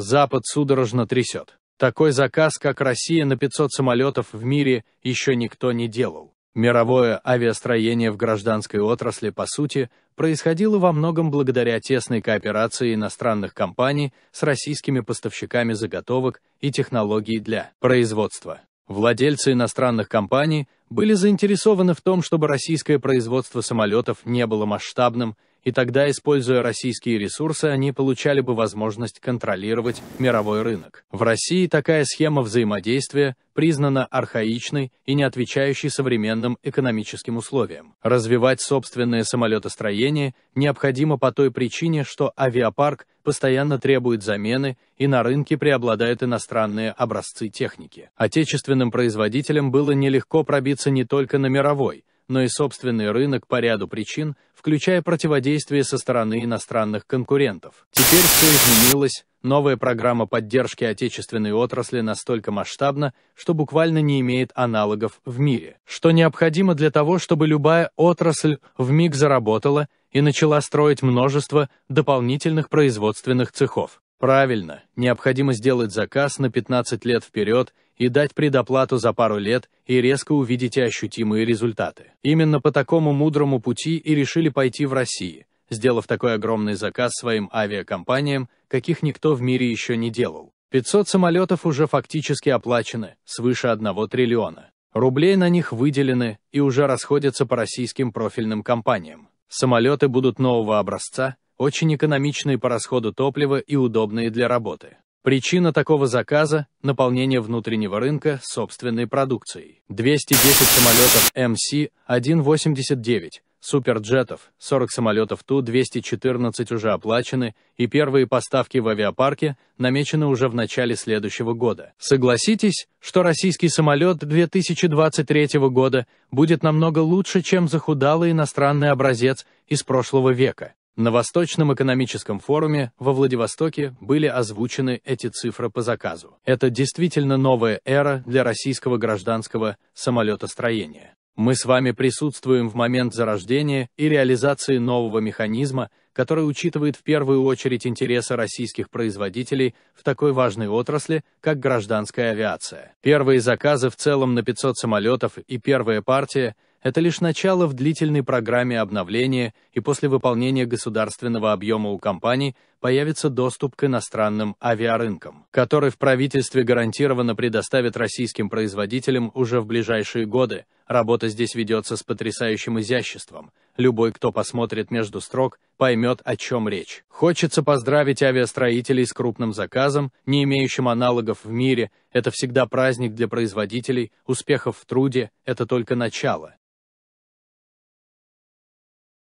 Запад судорожно трясет. Такой заказ, как Россия на 500 самолетов в мире, еще никто не делал. Мировое авиастроение в гражданской отрасли, по сути, происходило во многом благодаря тесной кооперации иностранных компаний с российскими поставщиками заготовок и технологий для производства. Владельцы иностранных компаний были заинтересованы в том, чтобы российское производство самолетов не было масштабным и тогда, используя российские ресурсы, они получали бы возможность контролировать мировой рынок. В России такая схема взаимодействия признана архаичной и не отвечающей современным экономическим условиям. Развивать собственное самолетостроение необходимо по той причине, что авиапарк постоянно требует замены и на рынке преобладают иностранные образцы техники. Отечественным производителям было нелегко пробиться не только на мировой, но и собственный рынок по ряду причин, включая противодействие со стороны иностранных конкурентов. Теперь все изменилось, новая программа поддержки отечественной отрасли настолько масштабна, что буквально не имеет аналогов в мире, что необходимо для того, чтобы любая отрасль в миг заработала и начала строить множество дополнительных производственных цехов. Правильно, необходимо сделать заказ на 15 лет вперед и дать предоплату за пару лет, и резко увидите ощутимые результаты. Именно по такому мудрому пути и решили пойти в России, сделав такой огромный заказ своим авиакомпаниям, каких никто в мире еще не делал. 500 самолетов уже фактически оплачены, свыше 1 триллиона. Рублей на них выделены и уже расходятся по российским профильным компаниям. Самолеты будут нового образца – очень экономичные по расходу топлива и удобные для работы. Причина такого заказа – наполнение внутреннего рынка собственной продукцией. 210 самолетов mc 189 суперджетов, 40 самолетов Ту-214 уже оплачены, и первые поставки в авиапарке намечены уже в начале следующего года. Согласитесь, что российский самолет 2023 года будет намного лучше, чем захудалый иностранный образец из прошлого века. На Восточном экономическом форуме во Владивостоке были озвучены эти цифры по заказу. Это действительно новая эра для российского гражданского самолетостроения. Мы с вами присутствуем в момент зарождения и реализации нового механизма, который учитывает в первую очередь интересы российских производителей в такой важной отрасли, как гражданская авиация. Первые заказы в целом на 500 самолетов и первая партия – это лишь начало в длительной программе обновления, и после выполнения государственного объема у компаний появится доступ к иностранным авиарынкам, который в правительстве гарантированно предоставит российским производителям уже в ближайшие годы. Работа здесь ведется с потрясающим изяществом. Любой, кто посмотрит между строк, поймет, о чем речь. Хочется поздравить авиастроителей с крупным заказом, не имеющим аналогов в мире. Это всегда праздник для производителей, успехов в труде – это только начало.